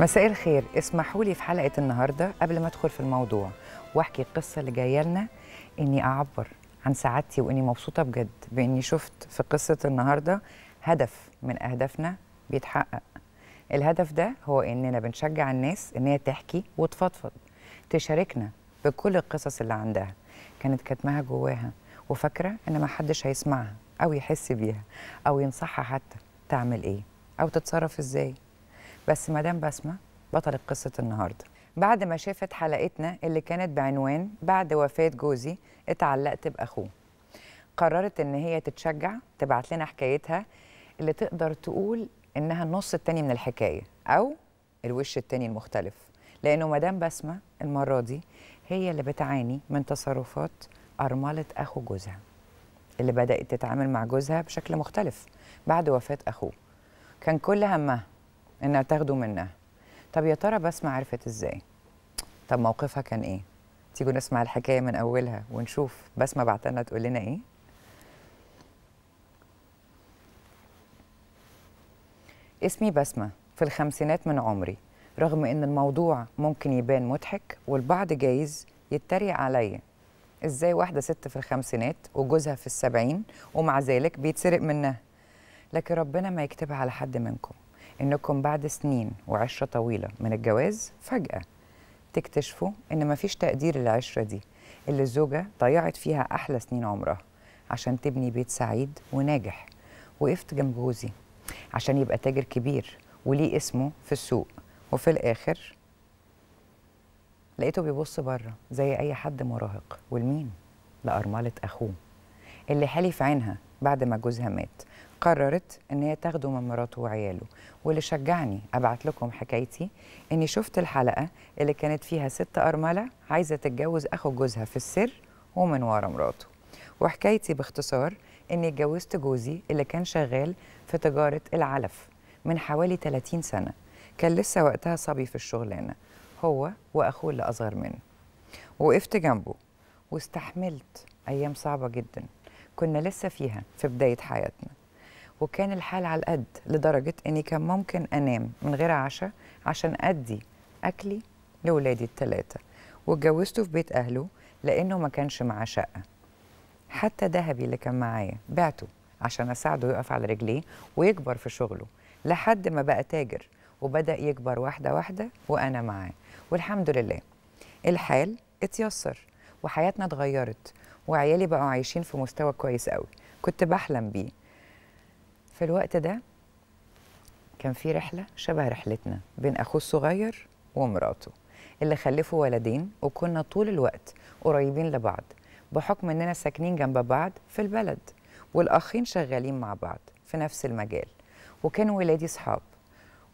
مساء الخير اسمحوا لي في حلقه النهارده قبل ما ادخل في الموضوع واحكي القصه اللي جايه لنا اني اعبر عن سعادتي واني مبسوطه بجد باني شفت في قصه النهارده هدف من اهدافنا بيتحقق الهدف ده هو اننا بنشجع الناس ان هي تحكي وتفضفض تشاركنا بكل القصص اللي عندها كانت كاتماها جواها وفاكره ان ما حدش هيسمعها او يحس بيها او ينصحها حتى تعمل ايه او تتصرف ازاي بس مدام بسمة بطل قصة النهاردة بعد ما شافت حلقتنا اللي كانت بعنوان بعد وفاة جوزي اتعلقت بأخوه قررت إن هي تتشجع تبعت لنا حكايتها اللي تقدر تقول إنها النص التاني من الحكاية أو الوش التاني المختلف لأنه مدام بسمة المرة دي هي اللي بتعاني من تصرفات أرملة أخو جوزها اللي بدأت تتعامل مع جوزها بشكل مختلف بعد وفاة أخوه كان كل همها انها تاخده منها طب يا ترى بسمة عرفت ازاي طب موقفها كان ايه تيجوا نسمع الحكايه من اولها ونشوف بسمة بعتنا تقول لنا ايه اسمي بسمة في الخمسينات من عمري رغم ان الموضوع ممكن يبان مضحك والبعض جايز يتريق عليا ازاي واحده ست في الخمسينات وجوزها في السبعين ومع ذلك بيتسرق منها لكن ربنا ما يكتبها على حد منكم انكم بعد سنين وعشره طويله من الجواز فجاه تكتشفوا ان مفيش تقدير للعشره دي اللي الزوجه ضيعت فيها احلى سنين عمرها عشان تبني بيت سعيد وناجح وقفت جنب جوزي عشان يبقى تاجر كبير وليه اسمه في السوق وفي الاخر لقيته بيبص بره زي اي حد مراهق ولمين لارمله اخوه اللي حالي في عينها بعد ما جوزها مات قررت ان هي تاخده من مراته وعياله واللي شجعني ابعت لكم حكايتي اني شفت الحلقه اللي كانت فيها ست ارمله عايزه تتجوز اخو جوزها في السر ومن ورا مراته وحكايتي باختصار اني اتجوزت جوزي اللي كان شغال في تجاره العلف من حوالي 30 سنه كان لسه وقتها صبي في الشغلانه هو واخوه اللي اصغر منه وقفت جنبه واستحملت ايام صعبه جدا كنا لسه فيها في بداية حياتنا وكان الحال على القد لدرجة أني كان ممكن أنام من غير عشاء عشان أدي أكلي لولادي الثلاثة واتجوزته في بيت أهله لأنه ما كانش معاه شقة حتى ذهبي اللي كان معايا بعته عشان أساعده يقف على رجليه ويكبر في شغله لحد ما بقى تاجر وبدأ يكبر واحدة واحدة وأنا معاه والحمد لله الحال اتيسر وحياتنا اتغيرت وعيالي بقوا عايشين في مستوى كويس قوي كنت بحلم بيه في الوقت ده كان في رحله شبه رحلتنا بين اخوه الصغير ومراته اللي خلفوا ولدين وكنا طول الوقت قريبين لبعض بحكم اننا ساكنين جنب بعض في البلد والاخين شغالين مع بعض في نفس المجال وكانوا ولادي صحاب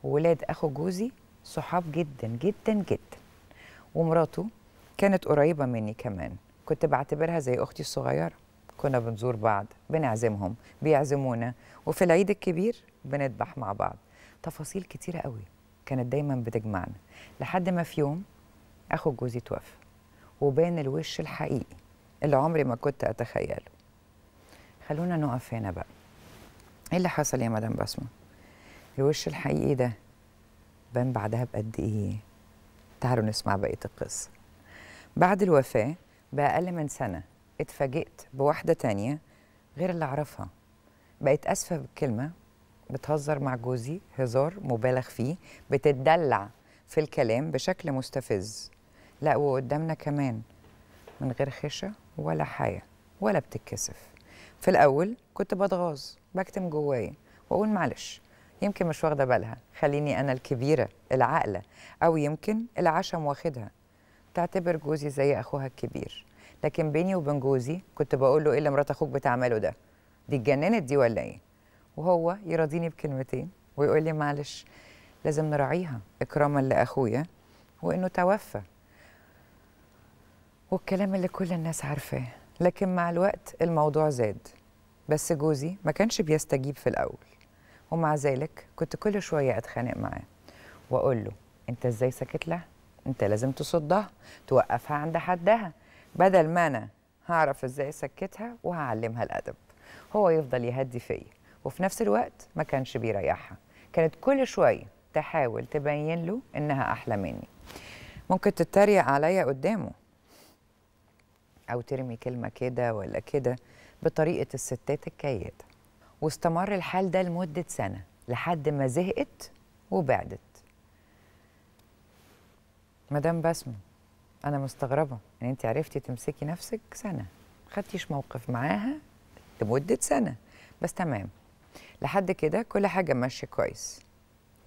وولاد اخو جوزي صحاب جدا جدا جدا ومراته كانت قريبه مني كمان كنت بعتبرها زي أختي الصغيرة كنا بنزور بعض بنعزمهم بيعزمونا وفي العيد الكبير بنذبح مع بعض تفاصيل كتيرة قوي كانت دايما بتجمعنا لحد ما في يوم أخو جوزي توفى وبان الوش الحقيقي اللي عمري ما كنت أتخيله خلونا نقف هنا بقى إيه اللي حصل يا مدام بسمة؟ الوش الحقيقي ده بان بعدها بقد إيه؟ تعالوا نسمع بقية القصة بعد الوفاة بأقل من سنة اتفاجئت بواحدة تانية غير اللي أعرفها بقت أسفة بالكلمة بتهزر مع جوزي هزار مبالغ فيه بتدلع في الكلام بشكل مستفز لا وقدامنا كمان من غير خشة ولا حياة ولا بتتكسف في الأول كنت بتغاظ بكتم جوايا وأقول معلش يمكن مش واخدة بالها خليني أنا الكبيرة العاقلة أو يمكن العشم واخدها تعتبر جوزي زي اخوها الكبير لكن بيني وبين جوزي كنت بقول له ايه اللي مرات اخوك بتعمله ده دي اتجننت دي ولا ايه وهو يراضيني بكلمتين ويقول لي معلش لازم نراعيها اكراما لاخويا وانه توفى والكلام اللي كل الناس عارفاه لكن مع الوقت الموضوع زاد بس جوزي ما كانش بيستجيب في الاول ومع ذلك كنت كل شويه اتخانق معاه واقول له انت ازاي ساكت لها انت لازم تصدها توقفها عند حدها بدل ما انا هعرف ازاي اسكتها وهعلمها الادب هو يفضل يهدي فيا وفي نفس الوقت ما كانش بيريحها كانت كل شويه تحاول تبين له انها احلى مني ممكن تتريق عليا قدامه او ترمي كلمه كده ولا كده بطريقه الستات الكيده واستمر الحال ده لمده سنه لحد ما زهقت وبعدت مدام بسمة أنا مستغربة إن يعني أنت عرفتي تمسكي نفسك سنة خدتيش موقف معاها لمدة سنة بس تمام لحد كده كل حاجة ماشية كويس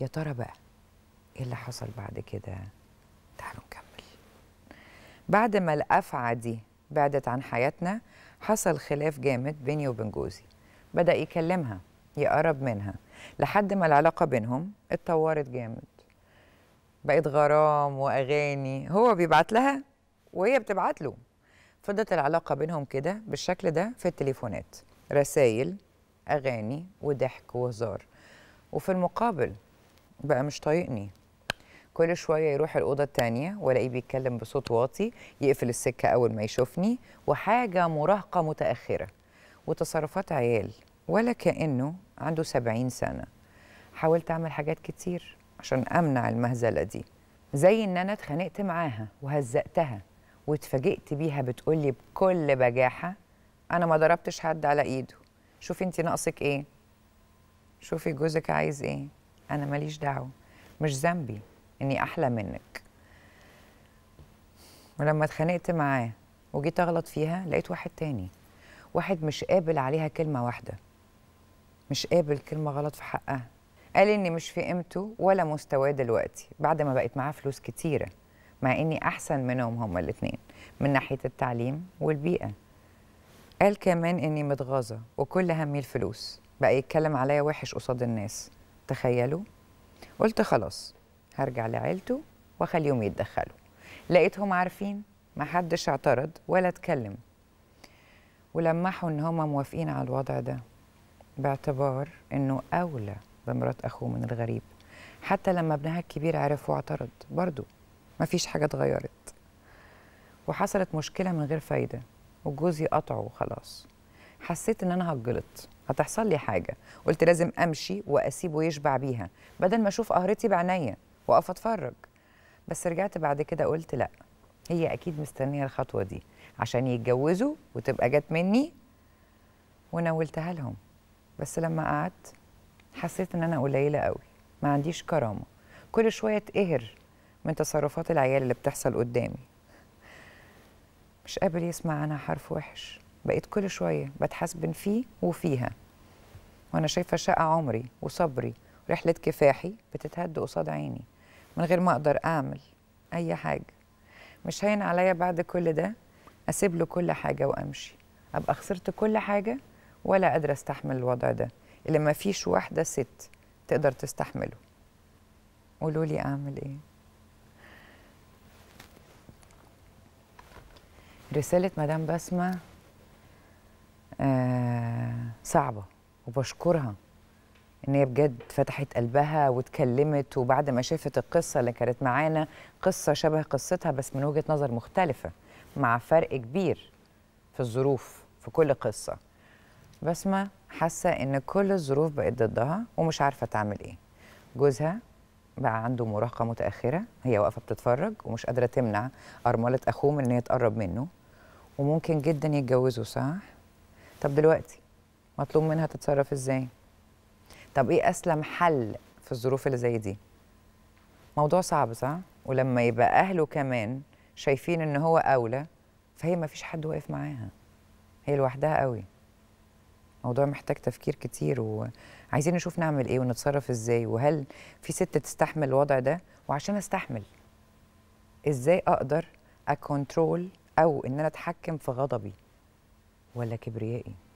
يا ترى بقى إيه اللي حصل بعد كده تعالوا نكمل بعد ما الأفعى دي بعدت عن حياتنا حصل خلاف جامد بيني وبين جوزي بدأ يكلمها يقرب منها لحد ما العلاقة بينهم اتطورت جامد بقت غرام واغاني هو بيبعت لها وهي بتبعت له فضلت العلاقه بينهم كده بالشكل ده في التليفونات رسائل اغاني وضحك وهزار وفي المقابل بقى مش طايقني كل شويه يروح الاوضه الثانيه والاقيه بيتكلم بصوت واطي يقفل السكه اول ما يشوفني وحاجه مراهقه متاخره وتصرفات عيال ولا كانه عنده 70 سنه حاولت اعمل حاجات كتير عشان امنع المهزله دي زي ان انا اتخانقت معاها وهزقتها واتفاجئت بيها بتقولي بكل بجاحه انا ما ضربتش حد على ايده شوفي انت ناقصك ايه شوفي جوزك عايز ايه انا ماليش دعوه مش ذنبي اني احلى منك ولما اتخانقت معاه وجيت اغلط فيها لقيت واحد تاني واحد مش قابل عليها كلمه واحده مش قابل كلمه غلط في حقها قال اني مش في قيمته ولا مستواه دلوقتي بعد ما بقت معاه فلوس كتيرة مع إني أحسن منهم هما الاتنين من ناحية التعليم والبيئة قال كمان إني متغاظة وكل همي الفلوس بقى يتكلم عليا وحش قصاد الناس تخيلوا قلت خلاص هرجع لعيلته واخليهم يتدخلوا لقيتهم عارفين محدش اعترض ولا اتكلم ولمحوا ان هما موافقين على الوضع ده باعتبار انه اولى بمرات أخوه من الغريب حتى لما ابنها الكبير عرف واعترض برضه مفيش حاجة اتغيرت وحصلت مشكلة من غير فايدة وجوزي قطعه وخلاص حسيت ان انا هتجلط هتحصل لي حاجة قلت لازم امشي واسيبه يشبع بيها بدل ما اشوف قهرتي بعينيا واقف اتفرج بس رجعت بعد كده قلت لا هي اكيد مستنيه الخطوه دي عشان يتجوزوا وتبقى جت مني وناولتها لهم بس لما قعدت حسيت ان انا قليله قوي ما عنديش كرامه كل شويه اتقهر من تصرفات العيال اللي بتحصل قدامي مش قابل يسمع عنها حرف وحش بقيت كل شويه بتحاسبن فيه وفيها وانا شايفه شقه عمري وصبري ورحله كفاحي بتتهد قصاد عيني من غير ما اقدر اعمل اي حاجه مش هين عليا بعد كل ده اسيب له كل حاجه وامشي ابقى خسرت كل حاجه ولا قادره استحمل الوضع ده اللي ما فيش واحدة ست تقدر تستحمله قولوا لي أعمل إيه رسالة مدام بسمة آه، صعبة وبشكرها ان هي بجد فتحت قلبها واتكلمت وبعد ما شافت القصه اللي كانت معانا قصه شبه قصتها بس من وجهه نظر مختلفه مع فرق كبير في الظروف في كل قصه بسمة حاسة إن كل الظروف بقت ضدها ومش عارفة تعمل إيه جوزها بقى عنده مراهقة متأخرة هي واقفة بتتفرج ومش قادرة تمنع أرملة أخوه من إن هي تقرب منه وممكن جدا يتجوزوا صح؟ طب دلوقتي مطلوب منها تتصرف إزاي؟ طب إيه أسلم حل في الظروف اللي زي دي؟ موضوع صعب صح؟ ولما يبقى أهله كمان شايفين إن هو أولى فهي مفيش حد واقف معاها هي لوحدها قوي موضوع محتاج تفكير كتير وعايزين نشوف نعمل ايه ونتصرف ازاي وهل في ست تستحمل الوضع ده وعشان استحمل ازاي اقدر اكونترول او ان انا اتحكم في غضبي ولا كبريائي